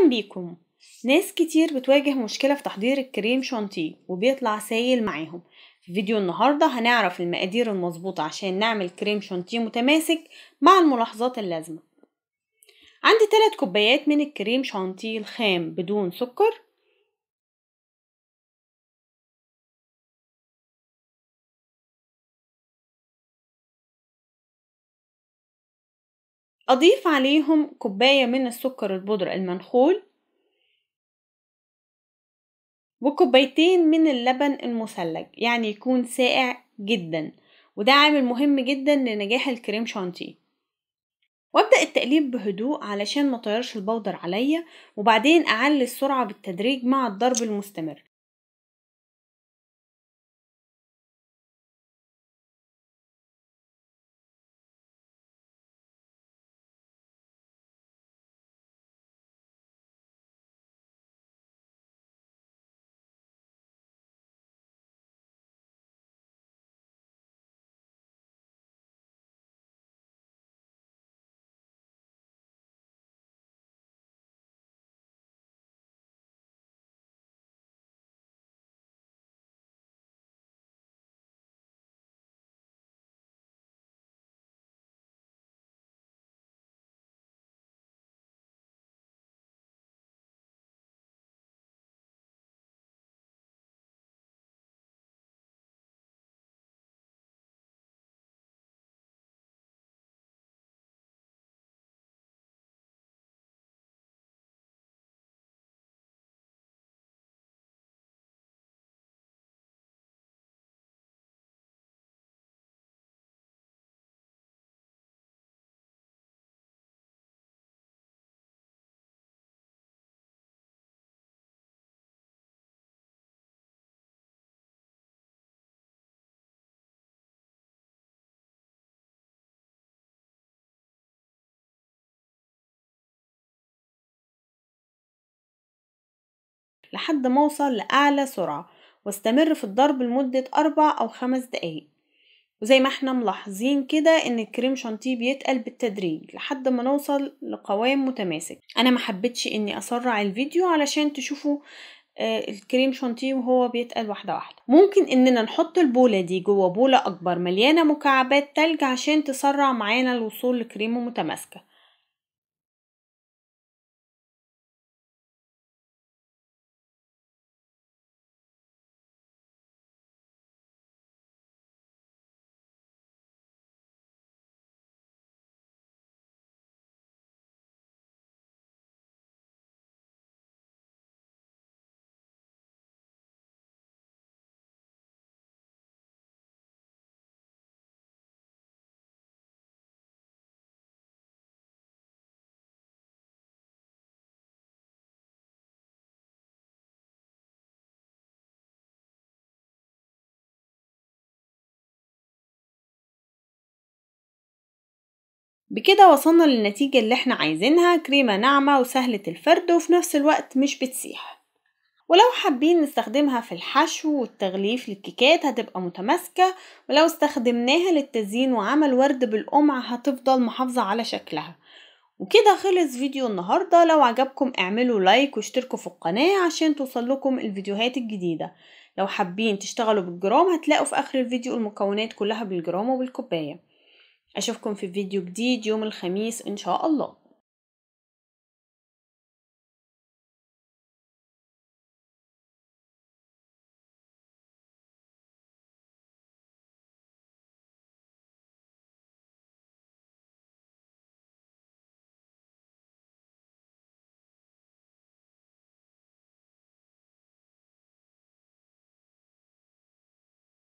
أهلا بيكم ناس كتير بتواجه مشكلة في تحضير الكريم شانتيه وبيطلع سايل معاهم في فيديو النهاردة هنعرف المقادير المظبوطة عشان نعمل كريم شانتيه متماسك مع الملاحظات اللازمة عندي 3 كوبايات من الكريم شانتيه الخام بدون سكر أضيف عليهم كوباية من السكر البودرة المنخول وكوبايتين من اللبن المثلج يعني يكون ساقع جدا وده عامل مهم جدا لنجاح الكريم شانتي وابدأ التقليب بهدوء علشان ما طيرش البودر عليا وبعدين اعلي السرعة بالتدريج مع الضرب المستمر لحد ما أوصل لأعلى سرعة واستمر في الضرب لمدة أربع أو خمس دقايق وزي ما احنا ملاحظين كده ان الكريم شانتيه بيتقل بالتدريج لحد ما نوصل لقوام متماسك انا ما حبيتش اني اسرع الفيديو علشان تشوفوا آه، الكريم شانتيه وهو بيتقل واحده واحده ممكن اننا نحط البوله دي جوه بوله اكبر مليانه مكعبات تلج عشان تسرع معانا الوصول لكريمه متماسكه بكده وصلنا للنتيجة اللي احنا عايزينها كريمة ناعمة وسهلة الفرد وفي نفس الوقت مش بتسيح ولو حابين نستخدمها في الحشو والتغليف للكيكات هتبقى متماسكة ولو استخدمناها للتزيين وعمل ورد بالقمع هتفضل محافظة على شكلها وكده خلص فيديو النهاردة لو عجبكم اعملوا لايك واشتركوا في القناة عشان توصلكم الفيديوهات الجديدة لو حابين تشتغلوا بالجرام هتلاقوا في اخر الفيديو المكونات كلها بالجرام وبالكوباية أشوفكم في فيديو جديد يوم الخميس إن شاء الله